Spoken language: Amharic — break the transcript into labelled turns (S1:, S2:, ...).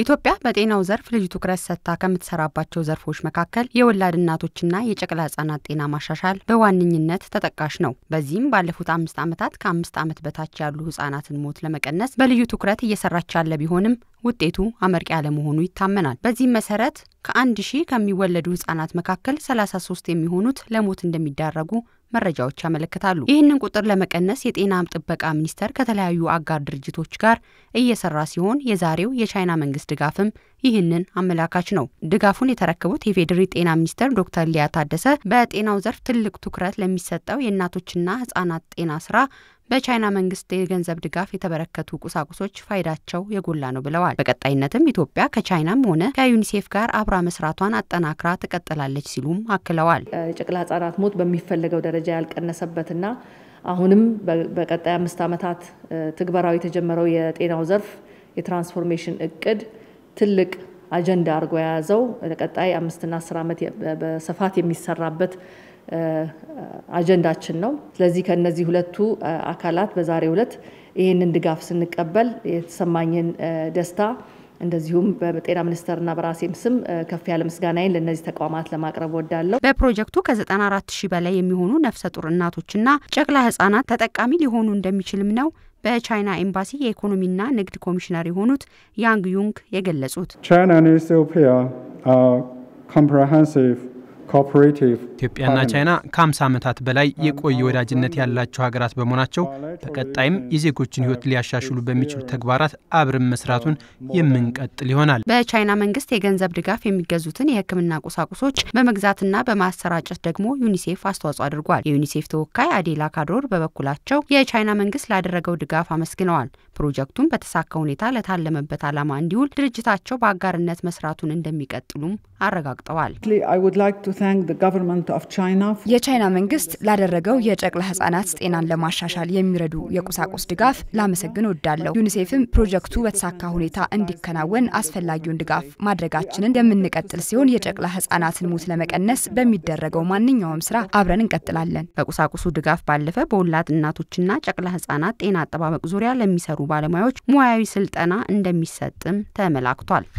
S1: ኢትዮጵያ በጤናው ዘርፍ ልዩ ትኩረት ሰጥታ ከምትሰራባቸው ዘርፎች መካከል የወላድ እናቶችና የጨቅላ ህጻናት ጤና ማሻሻል በዋነኝነት ተጠቃሽ ነው። በዚህም ባለፉት አምስት ዓመታት ከአምስት ዓመት በታች ያሉ ህጻናትን ሞት ለመቀነስ በልዩ ትኩረት እየሰራች ያለ ቢሆንም ውጤቱ አመርቂ ያለመሆኑ ይታመናል። በዚህም መሰረት ከአንድ ሺህ ከሚወለዱ ህጻናት መካከል 33 የሚሆኑት ለሞት እንደሚዳረጉ መረጃዎች ያመለክታሉ። ይህንን ቁጥር ለመቀነስ የጤና ጥበቃ ሚኒስቴር ከተለያዩ አጋር ድርጅቶች ጋር እየሰራ ሲሆን የዛሬው የቻይና መንግስት ድጋፍም ይህንን አመላካች ነው። ድጋፉን የተረከቡት የፌዴሪ ጤና ሚኒስቴር ዶክተር ሊያ ታደሰ በጤናው ዘርፍ ትልቅ ትኩረት ለሚሰጠው የእናቶችና ህጻናት ጤና ስራ በቻይና መንግስት የገንዘብ ድጋፍ የተበረከቱ ቁሳቁሶች ፋይዳቸው የጎላ ነው ብለዋል። በቀጣይነትም ኢትዮጵያ ከቻይናም ሆነ ከዩኒሴፍ ጋር አብራ መስራቷን አጠናክራ
S2: ትቀጥላለች ሲሉም አክለዋል። የጨቅላ ህጻናት ሞት በሚፈለገው ደረጃ ያልቀነሰበትና አሁንም በቀጣይ አምስት ዓመታት ትግበራዊ የተጀመረው የጤናው ዘርፍ የትራንስፎርሜሽን እቅድ ትልቅ አጀንዳ አድርጎ የያዘው ቀጣይ አምስትና አስር ዓመት በስፋት የሚሰራበት አጀንዳችን ነው። ስለዚህ ከነዚህ ሁለቱ አካላት በዛሬው ዕለት ይህንን ድጋፍ ስንቀበል የተሰማኝን ደስታ እንደዚሁም በጤና ሚኒስቴርና በራሴም ስም ከፍ ያለ ምስጋናዬን ለእነዚህ ተቋማት ለማቅረብ ወዳለሁ። በፕሮጀክቱ ከ94 ሺህ በላይ የሚሆኑ ነፍሰ ጡር እናቶችና
S1: ጨቅላ ህጻናት ተጠቃሚ ሊሆኑ እንደሚችልም ነው በቻይና ኤምባሲ የኢኮኖሚና ንግድ ኮሚሽነር የሆኑት ያንግ ዩንግ የገለጹት።
S3: ቻይና ኢትዮጵያና ቻይና ከ50 ዓመታት በላይ የቆየ ወዳጅነት ያላቸው ሀገራት በመሆናቸው በቀጣይም የዜጎችን ሕይወት ሊያሻሽሉ በሚችሉ ተግባራት አብርም መስራቱን የምንቀጥል ይሆናል።
S1: በቻይና መንግስት የገንዘብ ድጋፍ የሚገዙትን የሕክምና ቁሳቁሶች በመግዛትና በማሰራጨት ደግሞ ዩኒሴፍ አስተዋጽኦ አድርጓል። የዩኒሴፍ ተወካይ አዴላ ካድሮር በበኩላቸው የቻይና መንግስት ላደረገው ድጋፍ አመስግነዋል። ፕሮጀክቱን በተሳካ ሁኔታ ለታለመበት ዓላማ እንዲውል ድርጅታቸው በአጋርነት መስራቱን እንደሚቀጥሉም አረጋግጠዋል።
S4: የቻይና መንግስት ላደረገው የጨቅላ ህጻናት ጤናን ለማሻሻል የሚረዱ የቁሳቁስ ድጋፍ ላመሰግን ወዳለሁ። ዩኒሴፍም ፕሮጀክቱ በተሳካ ሁኔታ እንዲከናወን አስፈላጊውን ድጋፍ ማድረጋችንን የምንቀጥል ሲሆን የጨቅላ ህጻናትን ሞት ለመቀነስ በሚደረገው ማንኛውም ስራ አብረን እንቀጥላለን።
S1: ከቁሳቁሱ ድጋፍ ባለፈ በወላድ እናቶችና ጨቅላ ህጻናት ጤና አጠባበቅ ዙሪያ ለሚሰሩ ባለሙያዎች ሙያዊ ስልጠና እንደሚሰጥም ተመላክቷል።